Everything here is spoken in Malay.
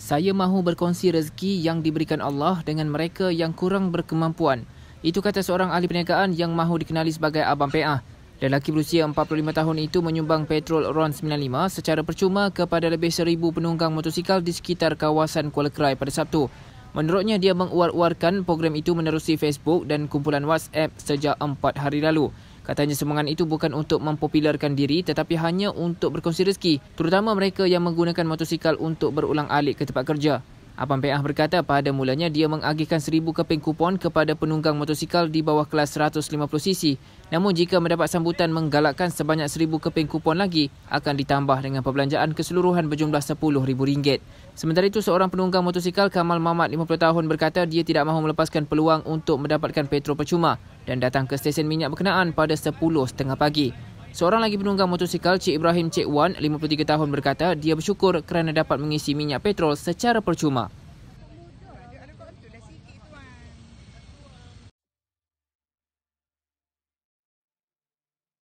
Saya mahu berkongsi rezeki yang diberikan Allah dengan mereka yang kurang berkemampuan. Itu kata seorang ahli perniagaan yang mahu dikenali sebagai Abang PA. Lelaki berusia 45 tahun itu menyumbang petrol RON95 secara percuma kepada lebih seribu penunggang motosikal di sekitar kawasan Kuala Krai pada Sabtu. Menurutnya, dia menguar-uarkan program itu menerusi Facebook dan kumpulan WhatsApp sejak 4 hari lalu. Katanya sumbangan itu bukan untuk mempopularkan diri tetapi hanya untuk berkongsi rezeki, terutama mereka yang menggunakan motosikal untuk berulang-alik ke tempat kerja. Abang PA berkata pada mulanya dia mengagihkan seribu keping kupon kepada penunggang motosikal di bawah kelas 150 sisi. Namun jika mendapat sambutan menggalakkan sebanyak seribu keping kupon lagi akan ditambah dengan perbelanjaan keseluruhan berjumlah rm ringgit. Sementara itu seorang penunggang motosikal Kamal Mamat 50 tahun berkata dia tidak mahu melepaskan peluang untuk mendapatkan petrol percuma dan datang ke stesen minyak berkenaan pada 10.30 pagi. Seorang lagi penunggang motosikal Cik Ibrahim Cik Wan, 53 tahun berkata dia bersyukur kerana dapat mengisi minyak petrol secara percuma.